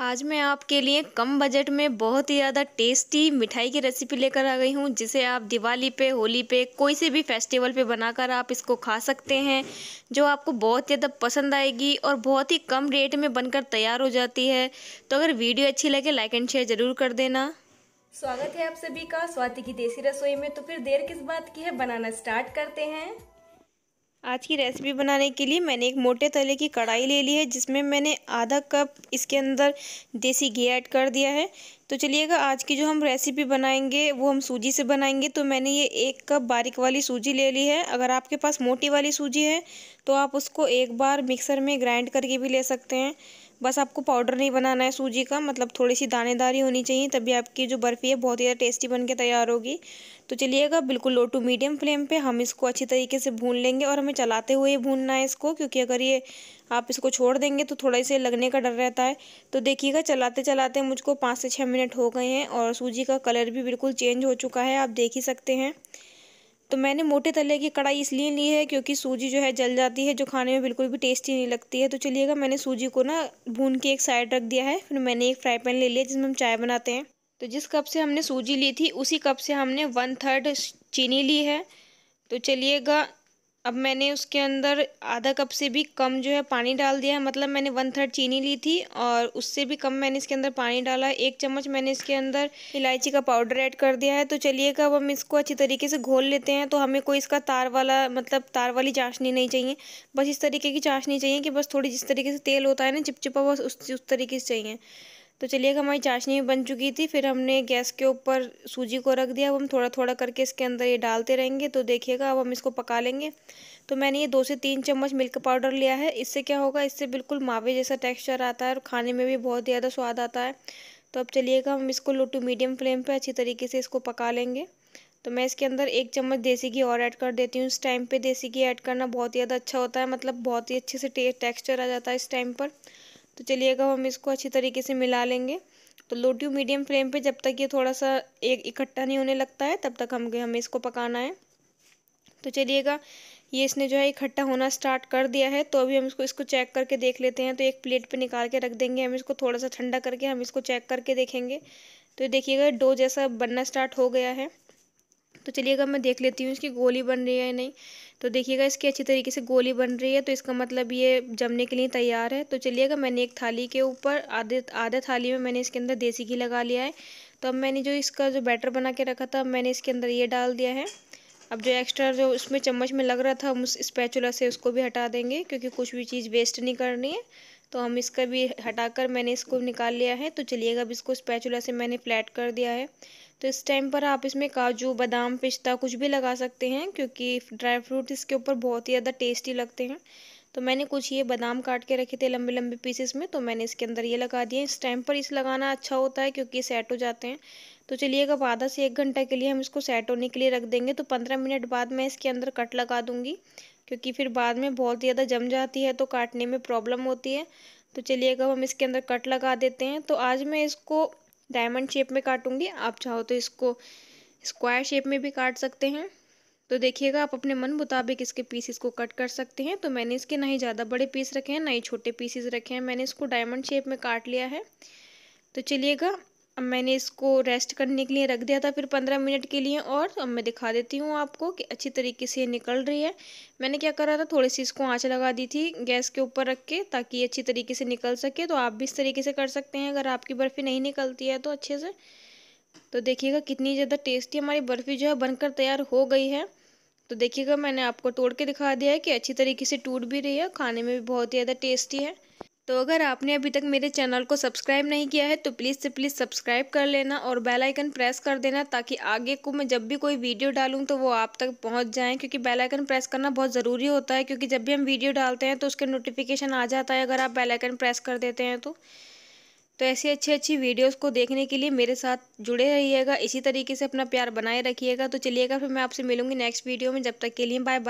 आज मैं आपके लिए कम बजट में बहुत ही ज़्यादा टेस्टी मिठाई की रेसिपी लेकर आ गई हूँ जिसे आप दिवाली पे होली पे कोई से भी फेस्टिवल पे बनाकर आप इसको खा सकते हैं जो आपको बहुत ज़्यादा पसंद आएगी और बहुत ही कम रेट में बनकर तैयार हो जाती है तो अगर वीडियो अच्छी लगे लाइक एंड शेयर ज़रूर कर देना स्वागत है आप सभी का स्वाति की देसी रसोई में तो फिर देर किस बात की है बनाना स्टार्ट करते हैं आज की रेसिपी बनाने के लिए मैंने एक मोटे तले की कढ़ाई ले ली है जिसमें मैंने आधा कप इसके अंदर देसी घी ऐड कर दिया है तो चलिएगा आज की जो हम रेसिपी बनाएंगे वो हम सूजी से बनाएंगे तो मैंने ये एक कप बारीक वाली सूजी ले ली है अगर आपके पास मोटी वाली सूजी है तो आप उसको एक बार मिक्सर में ग्राइंड करके भी ले सकते हैं बस आपको पाउडर नहीं बनाना है सूजी का मतलब थोड़ी सी दानेदारी होनी चाहिए तभी आपकी जो बर्फ़ी है बहुत ही ज़्यादा टेस्टी बन के तैयार होगी तो चलिएगा बिल्कुल लो टू मीडियम फ्लेम पे हम इसको अच्छी तरीके से भून लेंगे और हमें चलाते हुए भूनना है इसको क्योंकि अगर ये आप इसको छोड़ देंगे तो थोड़ा इसे लगने का डर रहता है तो देखिएगा चलाते चलाते मुझको पाँच से छः मिनट हो गए हैं और सूजी का कलर भी बिल्कुल चेंज हो चुका है आप देख ही सकते हैं तो मैंने मोटे तले की कढ़ाई इसलिए ली है क्योंकि सूजी जो है जल जाती है जो खाने में बिल्कुल भी टेस्टी नहीं लगती है तो चलिएगा मैंने सूजी को ना भून के एक साइड रख दिया है फिर मैंने एक फ्राई पैन ले लिया जिसमें हम चाय बनाते हैं तो जिस कप से हमने सूजी ली थी उसी कप से हमने वन थर्ड चीनी ली है तो चलिएगा अब मैंने उसके अंदर आधा कप से भी कम जो है पानी डाल दिया है मतलब मैंने वन थर्ड चीनी ली थी और उससे भी कम मैंने इसके अंदर पानी डाला एक चम्मच मैंने इसके अंदर इलायची का पाउडर ऐड कर दिया है तो चलिएगा अब हम इसको अच्छी तरीके से घोल लेते हैं तो हमें कोई इसका तार वाला मतलब तार वाली चाशनी नहीं चाहिए बस इस तरीके की चाशनी चाहिए कि बस थोड़ी जिस तरीके से तेल होता है ना चिपचिपा बस उस, उस तरीके से चाहिए तो चलिए हमारी चाशनी बन चुकी थी फिर हमने गैस के ऊपर सूजी को रख दिया अब हम थोड़ा थोड़ा करके इसके अंदर ये डालते रहेंगे तो देखिएगा अब हम इसको पका लेंगे तो मैंने ये दो से तीन चम्मच मिल्क पाउडर लिया है इससे क्या होगा इससे बिल्कुल मावे जैसा टेक्स्चर आता है और खाने में भी बहुत ज़्यादा स्वाद आता है तो अब चलिएगा हम इसको लो टू मीडियम फ्लेम पर अच्छी तरीके से इसको पका लेंगे तो मैं इसके अंदर एक चम्मच देसी घी और ऐड कर देती हूँ इस टाइम पर देसी घी ऐड करना बहुत ही ज़्यादा अच्छा होता है मतलब बहुत ही अच्छे से टेक्स्चर आ जाता है इस टाइम पर तो चलिएगा हम इसको अच्छी तरीके से मिला लेंगे तो लो टू मीडियम फ्लेम पे जब तक ये थोड़ा सा एक इकट्ठा नहीं होने लगता है तब तक हम हमें इसको पकाना है तो चलिएगा ये इसने जो है इकट्ठा होना स्टार्ट कर दिया है तो अभी हम इसको इसको चेक करके देख लेते हैं तो एक प्लेट पे निकाल के रख देंगे हम इसको थोड़ा सा ठंडा करके हम इसको चेक करके देखेंगे तो देखिएगा डो जैसा बनना स्टार्ट हो गया है तो चलिएगा मैं देख लेती हूँ इसकी गोली बन रही है या नहीं तो देखिएगा इसकी अच्छी तरीके से गोली बन रही है तो इसका मतलब ये जमने के लिए तैयार है तो चलिएगा मैंने एक थाली के ऊपर आधे आधे थाली में मैंने इसके अंदर देसी घी लगा लिया है तो अब मैंने जो इसका जो बैटर बना के रखा था अब मैंने इसके अंदर ये डाल दिया है अब जो एक्स्ट्रा जो उसमें चम्मच में लग रहा था हम उस स्पैचुला से उसको भी हटा देंगे क्योंकि कुछ भी चीज़ वेस्ट नहीं करनी है तो हम इसका भी हटाकर मैंने इसको निकाल लिया है तो चलिएगा अब इसको स्पैचुला से मैंने फ्लैट कर दिया है तो इस टाइम पर आप इसमें काजू बादाम पिस्ता कुछ भी लगा सकते हैं क्योंकि ड्राई फ्रूट इसके ऊपर बहुत ही ज़्यादा टेस्टी लगते हैं तो मैंने कुछ ये बादाम काट के रखे थे लंबे लंबे पीसेस में तो मैंने इसके अंदर ये लगा दिए इस टाइम पर इस लगाना अच्छा होता है क्योंकि सेट हो जाते हैं तो चलिएगा आधा से एक घंटा के लिए हम इसको सेट होने के लिए रख देंगे तो पंद्रह मिनट बाद मैं इसके अंदर कट लगा दूंगी क्योंकि फिर बाद में बहुत ज़्यादा जम जाती है तो काटने में प्रॉब्लम होती है तो चलिए अब हम इसके अंदर कट लगा देते हैं तो आज मैं इसको डायमंड शेप में काटूंगी आप चाहो तो इसको स्क्वायर शेप में भी काट सकते हैं तो देखिएगा आप अपने मन मुताबिक इसके पीसेस को कट कर सकते हैं तो मैंने इसके ना ही ज़्यादा बड़े पीस रखे हैं ना ही छोटे पीसेस रखे हैं मैंने इसको डायमंड शेप में काट लिया है तो चलिएगा अब मैंने इसको रेस्ट करने के लिए रख दिया था फिर पंद्रह मिनट के लिए और अब मैं दिखा देती हूँ आपको कि अच्छी तरीके से निकल रही है मैंने क्या करा था थोड़ी सी इसको आँच लगा दी थी गैस के ऊपर रख के ताकि अच्छी तरीके से निकल सके तो आप भी इस तरीके से कर सकते हैं अगर आपकी बर्फ़ी नहीं निकलती है तो अच्छे से तो देखिएगा कितनी ज़्यादा टेस्टी हमारी बर्फ़ी जो है बनकर तैयार हो गई है तो देखिएगा मैंने आपको तोड़ के दिखा दिया है कि अच्छी तरीके से टूट भी रही है खाने में भी बहुत ही ज़्यादा टेस्टी है तो अगर आपने अभी तक मेरे चैनल को सब्सक्राइब नहीं किया है तो प्लीज़ से प्लीज़ सब्सक्राइब कर लेना और बेल आइकन प्रेस कर देना ताकि आगे को मैं जब भी कोई वीडियो डालूँ तो वो आप तक पहुँच जाएँ क्योंकि बेल आइकन प्रेस करना बहुत ज़रूरी होता है क्योंकि जब भी हम वीडियो डालते हैं तो उसके नोटिफिकेशन आ जाता है अगर आप बेल आइकन प्रेस कर देते हैं तो तो ऐसी अच्छी अच्छी वीडियोस को देखने के लिए मेरे साथ जुड़े रहिएगा इसी तरीके से अपना प्यार बनाए रखिएगा तो चलिएगा फिर मैं आपसे मिलूंगी नेक्स्ट वीडियो में जब तक के लिए बाय बाय